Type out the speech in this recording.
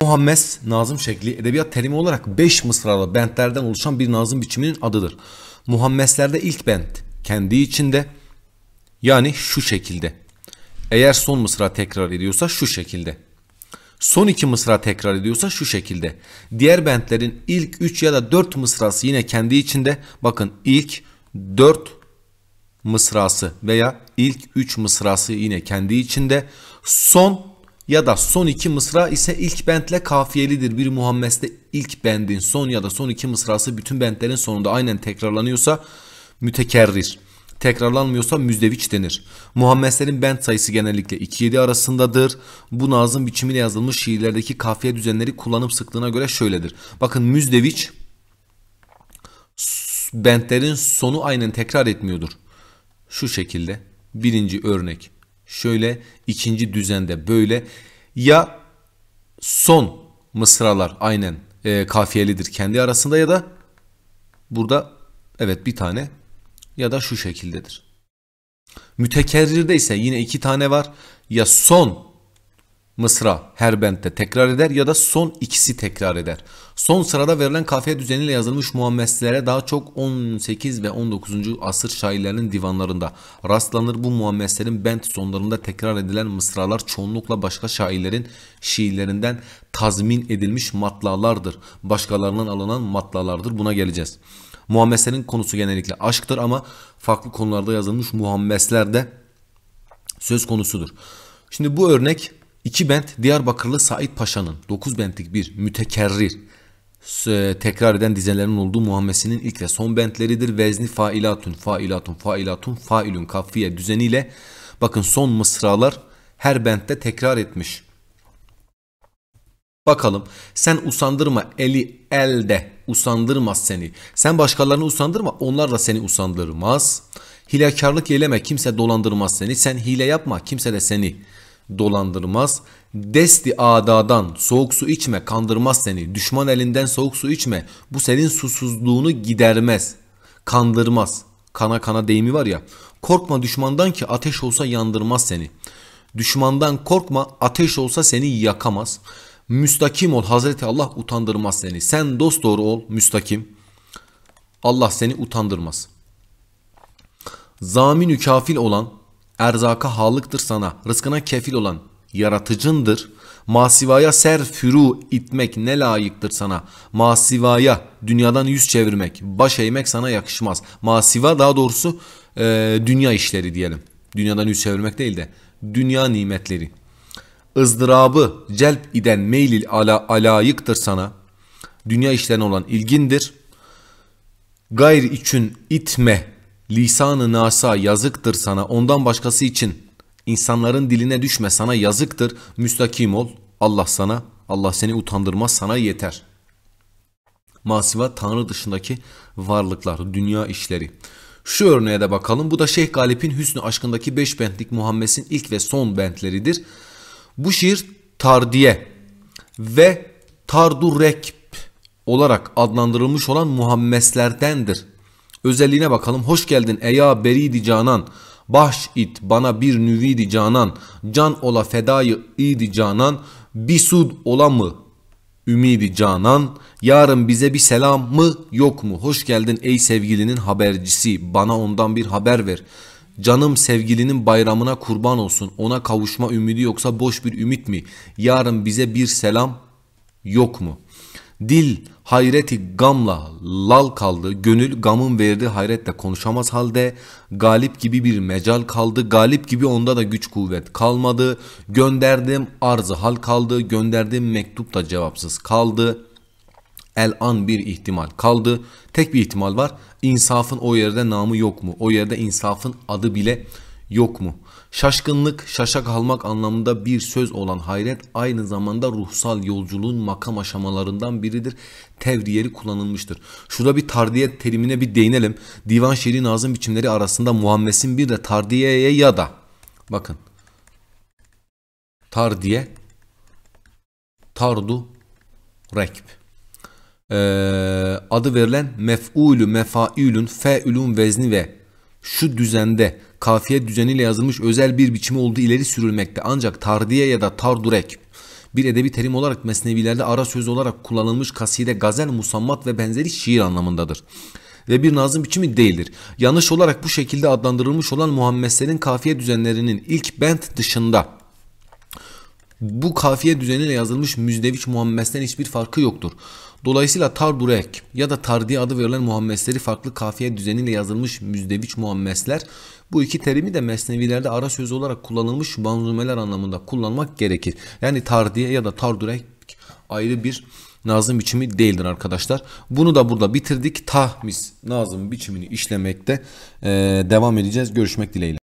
Muhammes nazım şekli edebiyat terimi olarak 5 mısralı bentlerden oluşan bir nazım biçiminin adıdır. Muhammeslerde ilk bent kendi içinde yani şu şekilde. Eğer son mısra tekrar ediyorsa şu şekilde. Son iki mısra tekrar ediyorsa şu şekilde. Diğer bentlerin ilk 3 ya da 4 mısrası yine kendi içinde. Bakın ilk 4 mısrası veya ilk 3 mısrası yine kendi içinde. Son ya da son iki mısra ise ilk bentle kafiyelidir. Bir Muhammes'te ilk bendin son ya da son iki mısrası bütün bentlerin sonunda aynen tekrarlanıyorsa mütekerrir. Tekrarlanmıyorsa müzdeviç denir. Muhammeslerin bent sayısı genellikle 2-7 arasındadır. Bu nazım biçimiyle yazılmış şiirlerdeki kafiye düzenleri kullanım sıklığına göre şöyledir. Bakın müzdeviç bentlerin sonu aynen tekrar etmiyordur. Şu şekilde birinci örnek şöyle ikinci düzende böyle ya son mısralar aynen e, kafiyelidir kendi arasında ya da burada evet bir tane ya da şu şekildedir. Mütekerrirde ise yine iki tane var. Ya son mısra her bentte tekrar eder ya da son ikisi tekrar eder. Son sırada verilen kafiye düzeniyle yazılmış muammeslere daha çok 18 ve 19. asır şairlerinin divanlarında rastlanır. Bu muammeslerin bent sonlarında tekrar edilen mısralar çoğunlukla başka şairlerin şiirlerinden tazmin edilmiş matlalardır. Başkalarından alınan matlalardır. Buna geleceğiz. Muhammeslerin konusu genellikle aşktır ama farklı konularda yazılmış muhammesler de söz konusudur. Şimdi bu örnek İki bent Diyarbakırlı Said Paşa'nın 9 bentlik bir mütekerrir tekrar eden dizelerin olduğu Muhammesi'nin ilk ve son bentleridir. Vezni failatun, failatun, failatun, failun kafiye düzeniyle bakın son mısralar her bentte tekrar etmiş. Bakalım sen usandırma eli elde usandırmaz seni. Sen başkalarını usandırma onlar da seni usandırmaz. Hilekarlık eyleme kimse dolandırmaz seni. Sen hile yapma kimse de seni dolandırmaz. Desti adadan soğuk su içme kandırmaz seni. Düşman elinden soğuk su içme. Bu senin susuzluğunu gidermez. Kandırmaz. Kana kana deyimi var ya. Korkma düşmandan ki ateş olsa yandırmaz seni. Düşmandan korkma ateş olsa seni yakamaz. Müstakim ol Hazreti Allah utandırmaz seni. Sen dost doğru ol müstakim. Allah seni utandırmaz. Zamin kafil olan erzaka halıktır sana, rızkına kefil olan yaratıcındır. Masivaya ser fürû itmek ne layıktır sana. Masivaya dünyadan yüz çevirmek, baş eğmek sana yakışmaz. Masiva daha doğrusu e, dünya işleri diyelim. Dünyadan yüz çevirmek değil de dünya nimetleri. Izdırabı celp iden meylil ala, alayıktır sana. Dünya işlerine olan ilgindir. Gayr için itme Lisanı nasa yazıktır sana ondan başkası için. İnsanların diline düşme sana yazıktır. Müstakim ol. Allah sana, Allah seni utandırmaz sana yeter. Masiva Tanrı dışındaki varlıklar, dünya işleri. Şu örneğe de bakalım. Bu da Şeyh Galip'in Hüsnü Aşkındaki beş bentlik Muhammed'in ilk ve son bentleridir. Bu şiir Tardiye ve Tardurrekp olarak adlandırılmış olan Muhammeslerdendir. Özelliğine bakalım. Hoş geldin eya beridi canan. baş it bana bir nüvidi canan. Can ola fedayı idi canan. bir sud ola mı ümidi canan. Yarın bize bir selam mı yok mu? Hoş geldin ey sevgilinin habercisi. Bana ondan bir haber ver. Canım sevgilinin bayramına kurban olsun. Ona kavuşma ümidi yoksa boş bir ümit mi? Yarın bize bir selam yok mu? Dil hayreti gamla lal kaldı, gönül gamın verdiği hayretle konuşamaz halde, galip gibi bir mecal kaldı, galip gibi onda da güç kuvvet kalmadı, gönderdim arzı hal kaldı, gönderdim mektup da cevapsız kaldı.'' el an bir ihtimal kaldı. Tek bir ihtimal var. İnsafın o yerde namı yok mu? O yerde insafın adı bile yok mu? Şaşkınlık, şaşak kalmak anlamında bir söz olan hayret aynı zamanda ruhsal yolculuğun makam aşamalarından biridir. Tevriyeli kullanılmıştır. Şurada bir tardiye terimine bir değinelim. Divan şiiri nazım biçimleri arasında muhammesin bir de tardiyeye ya da bakın tardiye tardu rekb ee, adı verilen mef'ulü mefaülün fe'ülün vezni ve şu düzende kafiye düzeniyle yazılmış özel bir biçimi olduğu ileri sürülmekte. Ancak tardiye ya da tardurek bir edebi terim olarak mesnevilerde ara söz olarak kullanılmış kaside gazel, musammat ve benzeri şiir anlamındadır ve bir nazım biçimi değildir. Yanlış olarak bu şekilde adlandırılmış olan Muhammed kafiye düzenlerinin ilk bent dışında bu kafiye düzeniyle yazılmış Müzdeviç Muhammed'den hiçbir farkı yoktur. Dolayısıyla Tardurek ya da Tardi adı verilen Muhammesleri farklı kafiye düzeniyle yazılmış müzdeviç Muhammesler bu iki terimi de mesnevilerde ara söz olarak kullanılmış manzumeler anlamında kullanmak gerekir. Yani Tardiye ya da Tardurek ayrı bir nazım biçimi değildir arkadaşlar. Bunu da burada bitirdik. Tahmis nazım biçimini işlemekte devam edeceğiz. Görüşmek dileğiyle.